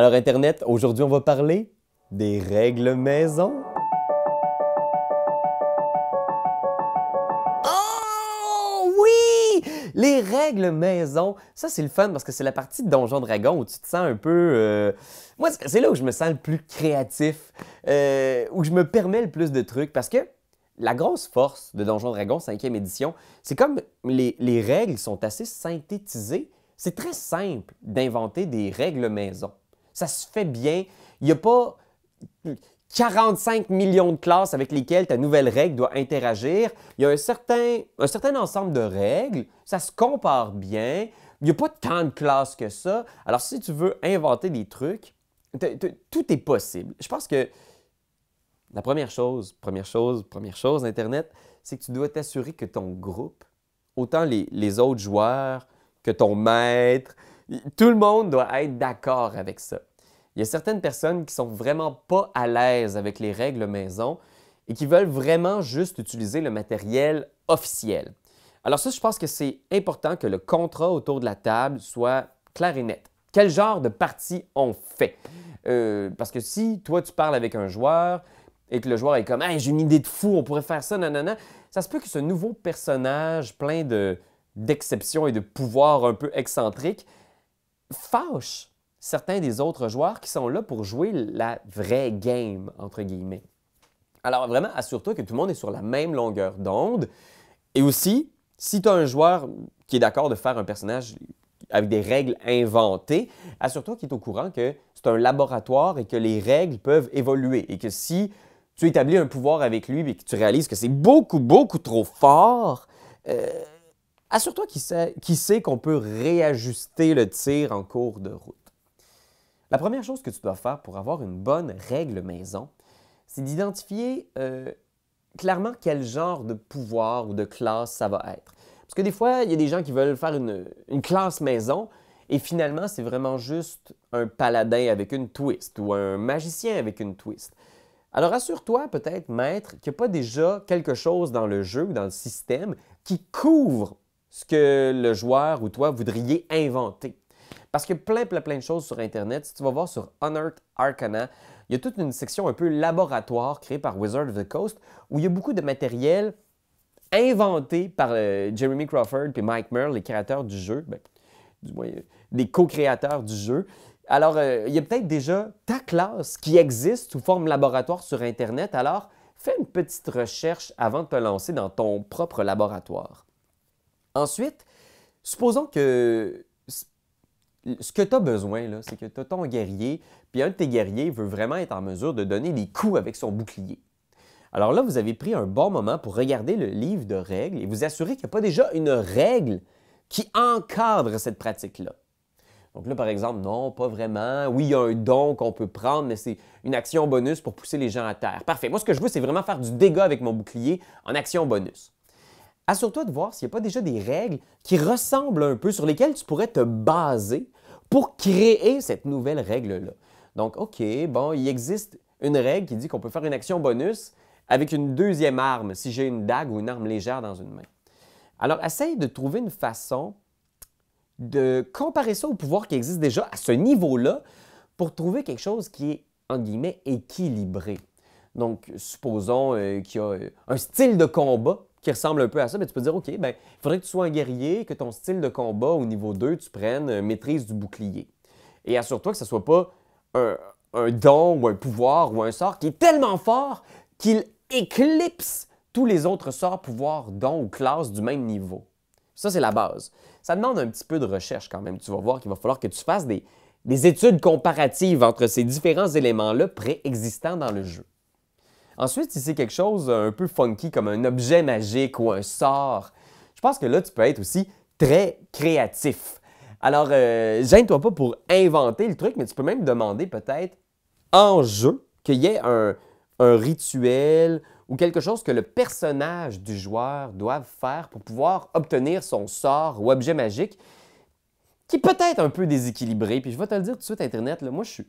Alors Internet, aujourd'hui on va parler des règles maison. Oh oui! Les règles maison, ça c'est le fun parce que c'est la partie de Donjon Dragon où tu te sens un peu... Euh, moi, c'est là où je me sens le plus créatif, euh, où je me permets le plus de trucs parce que la grosse force de Donjon Dragon 5e édition, c'est comme les, les règles sont assez synthétisées, c'est très simple d'inventer des règles maison. Ça se fait bien. Il n'y a pas 45 millions de classes avec lesquelles ta nouvelle règle doit interagir. Il y a un certain, ensemble de règles. Ça se compare bien. Il n'y a pas tant de classes que ça. Alors, si tu veux inventer des trucs, tout est possible. Je pense que la première chose, première chose, première chose, Internet, c'est que tu dois t'assurer que ton groupe, autant les, autres joueurs que ton maître, tout le monde doit être d'accord avec ça. Il y a certaines personnes qui sont vraiment pas à l'aise avec les règles maison et qui veulent vraiment juste utiliser le matériel officiel. Alors ça, je pense que c'est important que le contrat autour de la table soit clair et net. Quel genre de partie on fait? Euh, parce que si toi, tu parles avec un joueur et que le joueur est comme Hey, j'ai une idée de fou, on pourrait faire ça, non, ça se peut que ce nouveau personnage plein d'exceptions et de pouvoirs un peu excentriques fâche certains des autres joueurs qui sont là pour jouer la vraie game, entre guillemets. Alors vraiment, assure-toi que tout le monde est sur la même longueur d'onde. Et aussi, si tu as un joueur qui est d'accord de faire un personnage avec des règles inventées, assure-toi qu'il est au courant que c'est un laboratoire et que les règles peuvent évoluer. Et que si tu établis un pouvoir avec lui et que tu réalises que c'est beaucoup, beaucoup trop fort, euh, assure-toi qu'il sait qu'on peut réajuster le tir en cours de route. La première chose que tu dois faire pour avoir une bonne règle maison, c'est d'identifier euh, clairement quel genre de pouvoir ou de classe ça va être. Parce que des fois, il y a des gens qui veulent faire une, une classe maison et finalement, c'est vraiment juste un paladin avec une twist ou un magicien avec une twist. Alors assure-toi peut-être, maître, qu'il n'y a pas déjà quelque chose dans le jeu ou dans le système qui couvre ce que le joueur ou toi voudriez inventer. Parce que plein, plein, plein de choses sur Internet. Si tu vas voir sur Unearth Arcana, il y a toute une section un peu laboratoire créée par Wizard of the Coast où il y a beaucoup de matériel inventé par euh, Jeremy Crawford et Mike Merle, les créateurs du jeu, ben, du moins des co-créateurs du jeu. Alors, euh, il y a peut-être déjà ta classe qui existe sous forme laboratoire sur Internet. Alors, fais une petite recherche avant de te lancer dans ton propre laboratoire. Ensuite, supposons que ce que tu as besoin, c'est que tu as ton guerrier, puis un de tes guerriers veut vraiment être en mesure de donner des coups avec son bouclier. Alors là, vous avez pris un bon moment pour regarder le livre de règles et vous assurer qu'il n'y a pas déjà une règle qui encadre cette pratique-là. Donc là, par exemple, non, pas vraiment. Oui, il y a un don qu'on peut prendre, mais c'est une action bonus pour pousser les gens à terre. Parfait. Moi, ce que je veux, c'est vraiment faire du dégât avec mon bouclier en action bonus assure-toi de voir s'il n'y a pas déjà des règles qui ressemblent un peu, sur lesquelles tu pourrais te baser pour créer cette nouvelle règle-là. Donc, OK, bon, il existe une règle qui dit qu'on peut faire une action bonus avec une deuxième arme, si j'ai une dague ou une arme légère dans une main. Alors, essaye de trouver une façon de comparer ça au pouvoir qui existe déjà à ce niveau-là pour trouver quelque chose qui est, entre guillemets, équilibré. Donc, supposons euh, qu'il y a euh, un style de combat qui ressemble un peu à ça, mais tu peux dire, OK, ben, il faudrait que tu sois un guerrier, que ton style de combat au niveau 2, tu prennes euh, maîtrise du bouclier. Et assure-toi que ce ne soit pas un, don ou un pouvoir ou un sort qui est tellement fort qu'il éclipse tous les autres sorts, pouvoirs, dons ou classes du même niveau. Ça, c'est la base. Ça demande un petit peu de recherche quand même. Tu vas voir qu'il va falloir que tu fasses des, des études comparatives entre ces différents éléments-là préexistants dans le jeu. Ensuite, si c'est quelque chose euh, un peu funky comme un objet magique ou un sort, je pense que là, tu peux être aussi très créatif. Alors, j'aime euh, gêne-toi pas pour inventer le truc, mais tu peux même demander peut-être en jeu qu'il y ait un, rituel ou quelque chose que le personnage du joueur doive faire pour pouvoir obtenir son sort ou objet magique qui est peut-être un peu déséquilibré. Puis je vais te le dire tout de suite, Internet, là, moi, je suis...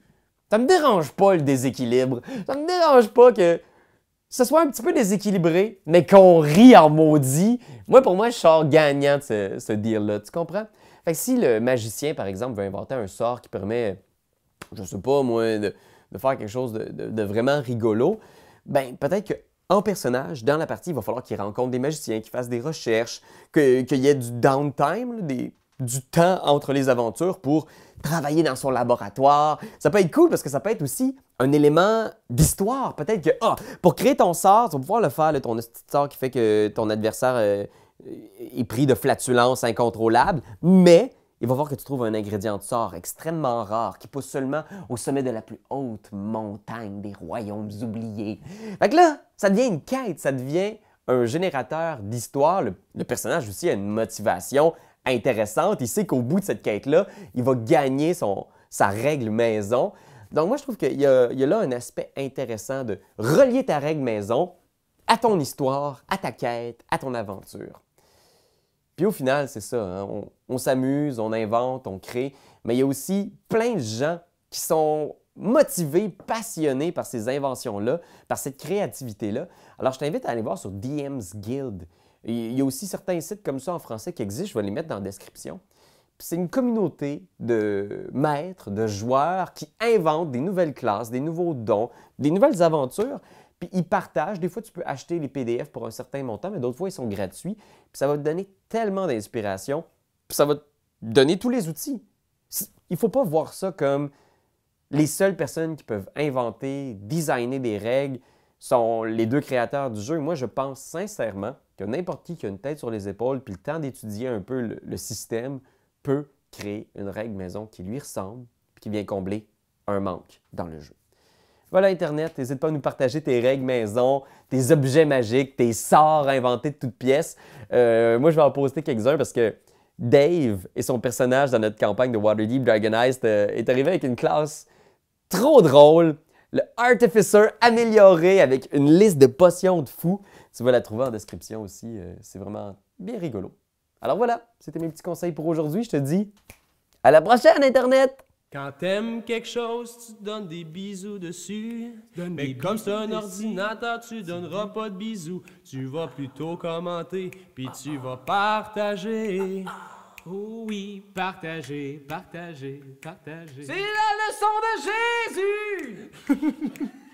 Ça me dérange pas le déséquilibre. Ça me dérange pas que ce soit un petit peu déséquilibré, mais qu'on rit en maudit, moi, pour moi, je sors gagnant de ce, deal-là. Tu comprends? Fait que si le magicien, par exemple, veut inventer un sort qui permet, je sais pas, moi, de, de faire quelque chose de, vraiment rigolo, ben peut-être qu'en personnage, dans la partie, il va falloir qu'il rencontre des magiciens, qu'il fasse des recherches, qu'il y ait du downtime, des, du temps entre les aventures pour travailler dans son laboratoire. Ça peut être cool parce que ça peut être aussi un élément d'histoire. Peut-être que, ah, pour créer ton sort, tu vas pouvoir le faire, ton ton sort qui fait que ton adversaire euh, est pris de flatulence incontrôlables, mais il va voir que tu trouves un ingrédient de sort extrêmement rare qui pousse seulement au sommet de la plus haute montagne des royaumes oubliés. Fait là, ça devient une quête, ça devient un générateur d'histoire. le personnage aussi a une motivation intéressante. Il sait qu'au bout de cette quête-là, il va gagner son, sa règle maison. Donc moi, je trouve qu'il y, a là un aspect intéressant de relier ta règle maison à ton histoire, à ta quête, à ton aventure. Puis au final, c'est ça, hein. on s'amuse, on invente, on crée, mais il y a aussi plein de gens qui sont motivés, passionnés par ces inventions-là, par cette créativité-là. Alors je t'invite à aller voir sur DM's Guild. Il y a aussi certains sites comme ça en français qui existent, je vais les mettre dans la description. C'est une communauté de maîtres, de joueurs qui inventent des nouvelles classes, des nouveaux dons, des nouvelles aventures. Puis ils partagent. Des fois, tu peux acheter les PDF pour un certain montant, mais d'autres fois, ils sont gratuits. ça va te donner tellement d'inspiration. Puis ça va te donner tous les outils. Il ne faut pas voir ça comme les seules personnes qui peuvent inventer, designer des règles sont les deux créateurs du jeu. Moi, je pense sincèrement que n'importe qui qui a une tête sur les épaules puis le temps d'étudier un peu le, système peut créer une règle maison qui lui ressemble puis qui vient combler un manque dans le jeu. Voilà Internet, n'hésite pas à nous partager tes règles maison, tes objets magiques, tes sorts inventés de toutes pièces. Euh, moi, je vais en poster quelques-uns parce que Dave et son personnage dans notre campagne de Waterdeep Dragonized euh, est arrivé avec une classe trop drôle, le Artificer amélioré avec une liste de potions de fou. Tu vas la trouver en description aussi. Euh, c'est vraiment bien rigolo. Alors voilà, c'était mes petits conseils pour aujourd'hui. Je te dis à la prochaine, Internet! Quand t'aimes quelque chose, tu donnes des bisous dessus. Mais comme c'est un ordinateur, tu donneras pas de bisous. Tu vas plutôt commenter, puis tu vas partager oui, partagez, partagez, partagez. C'est la leçon de Jésus